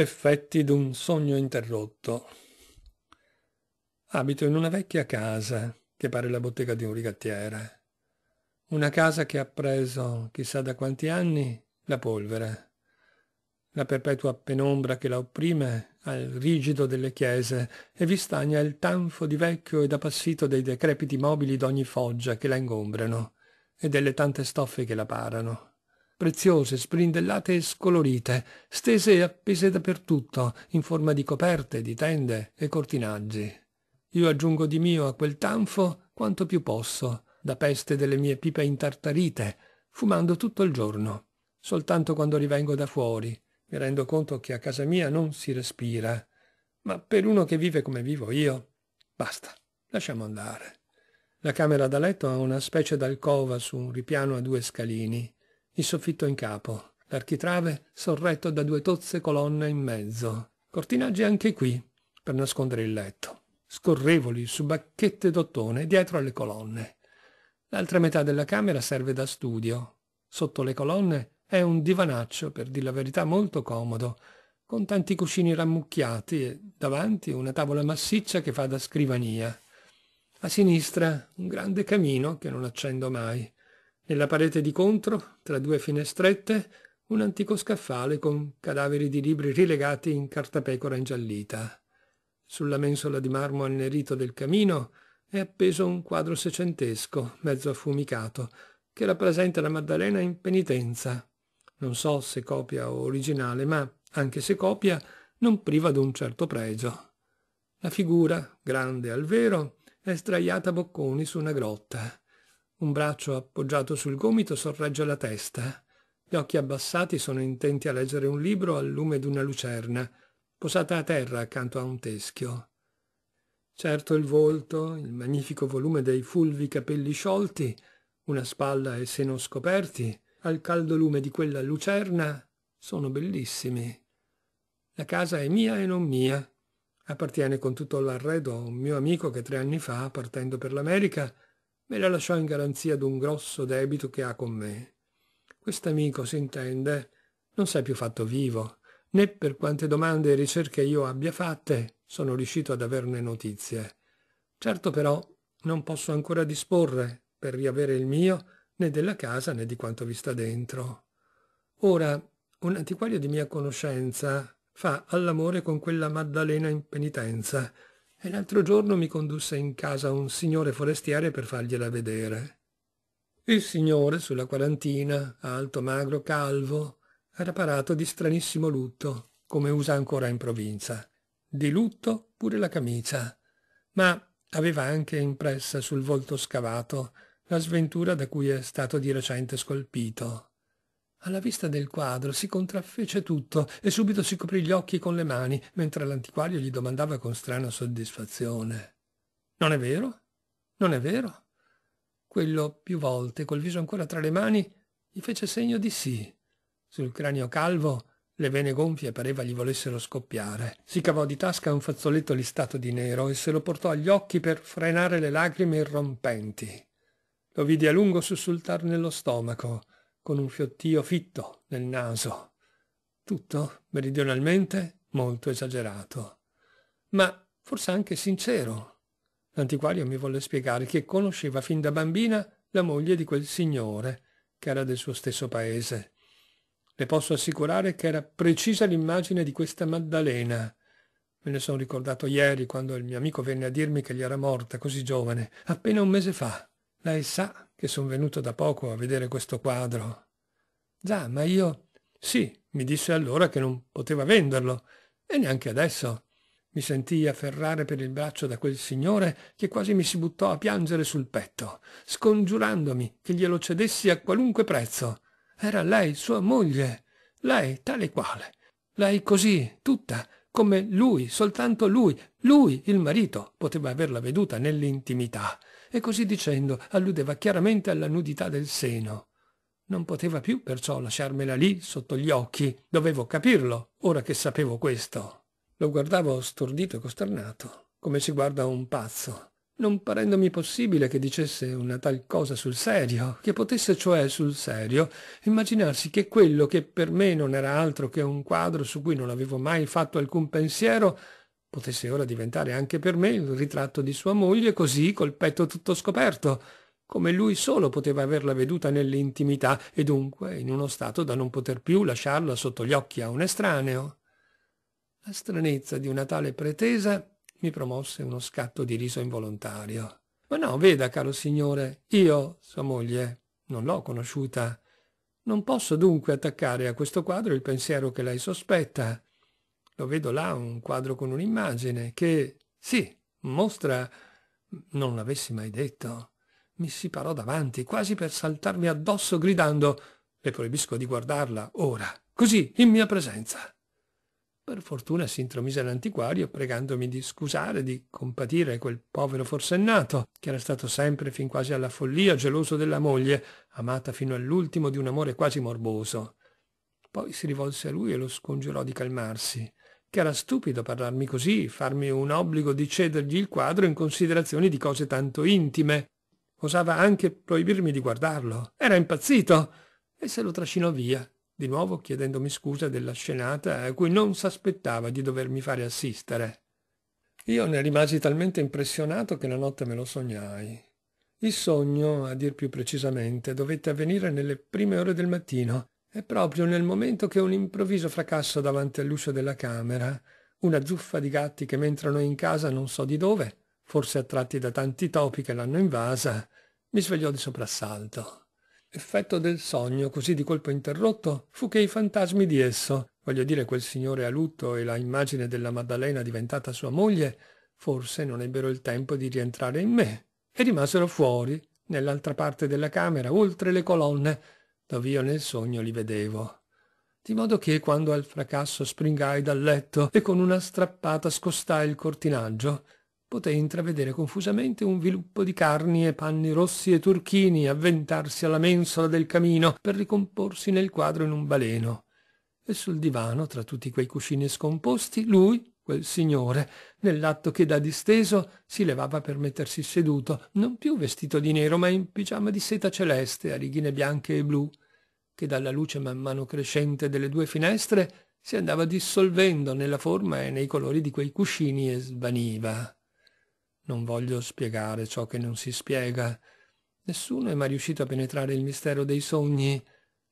Effetti d'un sogno interrotto. Abito in una vecchia casa, che pare la bottega di un rigattiere. Una casa che ha preso, chissà da quanti anni, la polvere. La perpetua penombra che la opprime al rigido delle chiese e vi stagna il tanfo di vecchio ed appassito dei decrepiti mobili d'ogni foggia che la ingombrano e delle tante stoffe che la parano preziose, sprindellate e scolorite, stese e appese dappertutto, in forma di coperte, di tende e cortinaggi. Io aggiungo di mio a quel tanfo quanto più posso, da peste delle mie pipe intartarite, fumando tutto il giorno. Soltanto quando rivengo da fuori, mi rendo conto che a casa mia non si respira. Ma per uno che vive come vivo io, basta, lasciamo andare. La camera da letto ha una specie d'alcova su un ripiano a due scalini il soffitto in capo, l'architrave sorretto da due tozze colonne in mezzo, cortinaggi anche qui per nascondere il letto, scorrevoli su bacchette d'ottone dietro alle colonne. L'altra metà della camera serve da studio. Sotto le colonne è un divanaccio, per dir la verità, molto comodo, con tanti cuscini rammucchiati e davanti una tavola massiccia che fa da scrivania. A sinistra un grande camino che non accendo mai. Nella parete di contro, tra due finestrette, un antico scaffale con cadaveri di libri rilegati in cartapecora ingiallita. Sulla mensola di marmo annerito del camino è appeso un quadro secentesco, mezzo affumicato, che rappresenta la Maddalena in penitenza. Non so se copia o originale, ma, anche se copia, non priva d'un certo pregio. La figura, grande al vero, è sdraiata a bocconi su una grotta. Un braccio appoggiato sul gomito sorregge la testa. Gli occhi abbassati sono intenti a leggere un libro al lume d'una lucerna, posata a terra accanto a un teschio. Certo il volto, il magnifico volume dei fulvi capelli sciolti, una spalla e seno scoperti, al caldo lume di quella lucerna, sono bellissimi. La casa è mia e non mia. Appartiene con tutto l'arredo a un mio amico che tre anni fa, partendo per l'America, me la lasciò in garanzia d'un grosso debito che ha con me. Quest'amico, si intende, non s'è più fatto vivo, né per quante domande e ricerche io abbia fatte sono riuscito ad averne notizie. Certo però non posso ancora disporre, per riavere il mio, né della casa né di quanto vi sta dentro. Ora, un antiquario di mia conoscenza fa all'amore con quella Maddalena in penitenza, e l'altro giorno mi condusse in casa un signore forestiere per fargliela vedere. Il signore, sulla quarantina, alto, magro, calvo, era parato di stranissimo lutto, come usa ancora in provincia. Di lutto pure la camicia, ma aveva anche impressa sul volto scavato la sventura da cui è stato di recente scolpito alla vista del quadro si contraffece tutto e subito si coprì gli occhi con le mani, mentre l'antiquario gli domandava con strana soddisfazione. Non è vero? Non è vero? Quello più volte, col viso ancora tra le mani, gli fece segno di sì. Sul cranio calvo le vene gonfie pareva gli volessero scoppiare. Si cavò di tasca un fazzoletto listato di nero e se lo portò agli occhi per frenare le lacrime irrompenti. Lo vidi a lungo sussultar nello stomaco con un fiottio fitto nel naso. Tutto, meridionalmente, molto esagerato. Ma forse anche sincero. L'antiquario mi volle spiegare che conosceva fin da bambina la moglie di quel signore, che era del suo stesso paese. Le posso assicurare che era precisa l'immagine di questa Maddalena. Me ne sono ricordato ieri quando il mio amico venne a dirmi che gli era morta così giovane, appena un mese fa. Lei sa che sono venuto da poco a vedere questo quadro. Già, ma io... Sì, mi disse allora che non poteva venderlo, e neanche adesso. Mi sentii afferrare per il braccio da quel signore che quasi mi si buttò a piangere sul petto, scongiurandomi che glielo cedessi a qualunque prezzo. Era lei, sua moglie, lei tale quale, lei così, tutta, come lui, soltanto lui, lui, il marito, poteva averla veduta nell'intimità e così dicendo alludeva chiaramente alla nudità del seno. Non poteva più perciò lasciarmela lì sotto gli occhi. Dovevo capirlo, ora che sapevo questo. Lo guardavo stordito e costernato, come si guarda un pazzo, non parendomi possibile che dicesse una tal cosa sul serio, che potesse cioè sul serio immaginarsi che quello che per me non era altro che un quadro su cui non avevo mai fatto alcun pensiero potesse ora diventare anche per me il ritratto di sua moglie così col petto tutto scoperto, come lui solo poteva averla veduta nell'intimità e dunque in uno stato da non poter più lasciarla sotto gli occhi a un estraneo. La stranezza di una tale pretesa mi promosse uno scatto di riso involontario. Ma no, veda, caro signore, io, sua moglie, non l'ho conosciuta. Non posso dunque attaccare a questo quadro il pensiero che lei sospetta lo vedo là, un quadro con un'immagine che, sì, mostra, non l'avessi mai detto, mi si parò davanti, quasi per saltarmi addosso gridando, le proibisco di guardarla ora, così, in mia presenza. Per fortuna si intromise l'antiquario pregandomi di scusare, di compatire quel povero forsennato, che era stato sempre fin quasi alla follia geloso della moglie, amata fino all'ultimo di un amore quasi morboso. Poi si rivolse a lui e lo scongiurò di calmarsi che era stupido parlarmi così, farmi un obbligo di cedergli il quadro in considerazione di cose tanto intime. Osava anche proibirmi di guardarlo. Era impazzito e se lo trascinò via, di nuovo chiedendomi scusa della scenata a cui non s'aspettava di dovermi fare assistere. Io ne rimasi talmente impressionato che la notte me lo sognai. Il sogno, a dir più precisamente, dovette avvenire nelle prime ore del mattino e proprio nel momento che un improvviso fracasso davanti all'uscio della camera, una zuffa di gatti che m'entrano in casa non so di dove, forse attratti da tanti topi che l'hanno invasa, mi svegliò di soprassalto. Effetto del sogno, così di colpo interrotto, fu che i fantasmi di esso, voglio dire quel signore a lutto e la immagine della Maddalena diventata sua moglie, forse non ebbero il tempo di rientrare in me e rimasero fuori, nell'altra parte della camera, oltre le colonne, tuttavia nel sogno li vedevo. Di modo che quando al fracasso springai dal letto e con una strappata scostai il cortinaggio, potei intravedere confusamente un viluppo di carni e panni rossi e turchini avventarsi alla mensola del camino per ricomporsi nel quadro in un baleno. E sul divano, tra tutti quei cuscini scomposti, lui, quel signore, nell'atto che da disteso si levava per mettersi seduto, non più vestito di nero, ma in pigiama di seta celeste a righine bianche e blu, che dalla luce man mano crescente delle due finestre si andava dissolvendo nella forma e nei colori di quei cuscini e svaniva. Non voglio spiegare ciò che non si spiega. Nessuno è mai riuscito a penetrare il mistero dei sogni.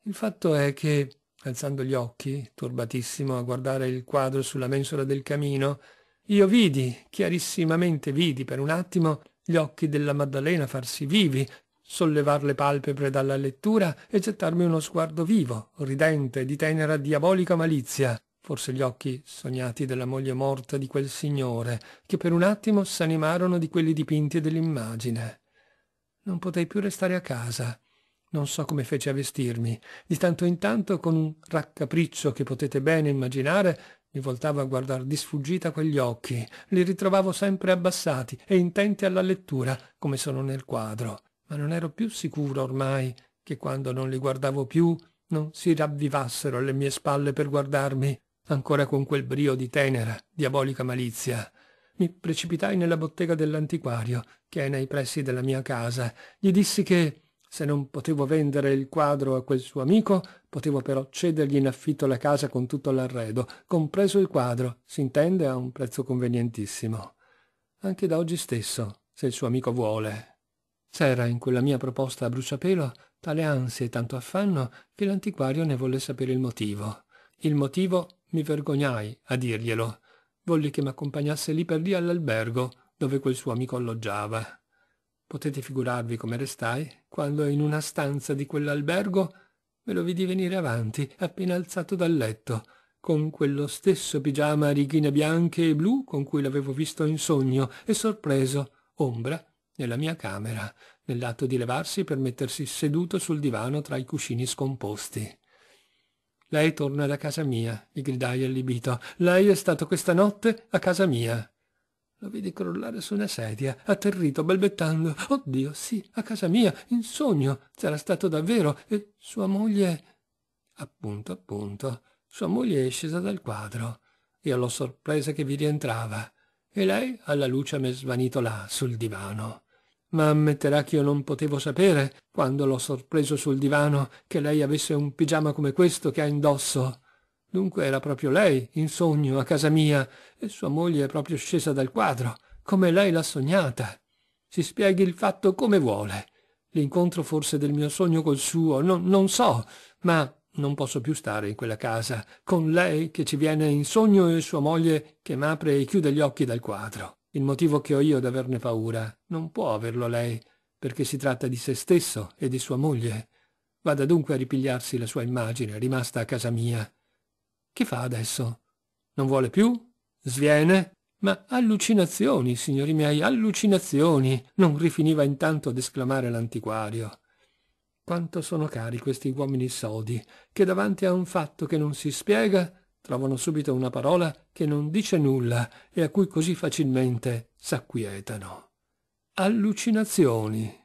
Il fatto è che alzando gli occhi, turbatissimo, a guardare il quadro sulla mensola del camino, io vidi, chiarissimamente vidi per un attimo, gli occhi della Maddalena farsi vivi, sollevar le palpebre dalla lettura e gettarmi uno sguardo vivo, ridente, di tenera diabolica malizia, forse gli occhi sognati della moglie morta di quel signore, che per un attimo s'animarono di quelli dipinti dell'immagine. Non potei più restare a casa. Non so come fece a vestirmi. Di tanto in tanto, con un raccapriccio che potete bene immaginare, mi voltavo a guardar di sfuggita quegli occhi. Li ritrovavo sempre abbassati e intenti alla lettura, come sono nel quadro. Ma non ero più sicuro ormai che quando non li guardavo più non si ravvivassero alle mie spalle per guardarmi, ancora con quel brio di tenera, diabolica malizia. Mi precipitai nella bottega dell'antiquario, che è nei pressi della mia casa. Gli dissi che se non potevo vendere il quadro a quel suo amico, potevo però cedergli in affitto la casa con tutto l'arredo, compreso il quadro, s'intende a un prezzo convenientissimo. Anche da oggi stesso, se il suo amico vuole. C'era in quella mia proposta a bruciapelo tale ansia e tanto affanno che l'antiquario ne volle sapere il motivo. Il motivo mi vergognai a dirglielo. Volli che m'accompagnasse lì per lì all'albergo, dove quel suo amico alloggiava. Potete figurarvi come restai quando in una stanza di quell'albergo me lo vidi venire avanti, appena alzato dal letto, con quello stesso pigiama a righine bianche e blu con cui l'avevo visto in sogno e sorpreso, ombra, nella mia camera, nell'atto di levarsi per mettersi seduto sul divano tra i cuscini scomposti. Lei torna da casa mia, gli gridai allibito. Lei è stato questa notte a casa mia. Lo vidi crollare su una sedia, atterrito, balbettando. Oddio, sì, a casa mia, in sogno, c'era stato davvero, e sua moglie... Appunto, appunto, sua moglie è scesa dal quadro. Io l'ho sorpresa che vi rientrava, e lei alla luce m'è svanito là, sul divano. Ma ammetterà che io non potevo sapere, quando l'ho sorpreso sul divano, che lei avesse un pigiama come questo che ha indosso. Dunque era proprio lei, in sogno, a casa mia, e sua moglie è proprio scesa dal quadro, come lei l'ha sognata. Si spieghi il fatto come vuole. L'incontro forse del mio sogno col suo, no, non so, ma non posso più stare in quella casa, con lei che ci viene in sogno e sua moglie che m'apre e chiude gli occhi dal quadro. Il motivo che ho io d'averne paura non può averlo lei, perché si tratta di se stesso e di sua moglie. Vada dunque a ripigliarsi la sua immagine rimasta a casa mia che fa adesso? Non vuole più? Sviene? Ma allucinazioni, signori miei, allucinazioni! non rifiniva intanto ad esclamare l'antiquario. Quanto sono cari questi uomini sodi, che davanti a un fatto che non si spiega, trovano subito una parola che non dice nulla e a cui così facilmente s'acquietano. Allucinazioni.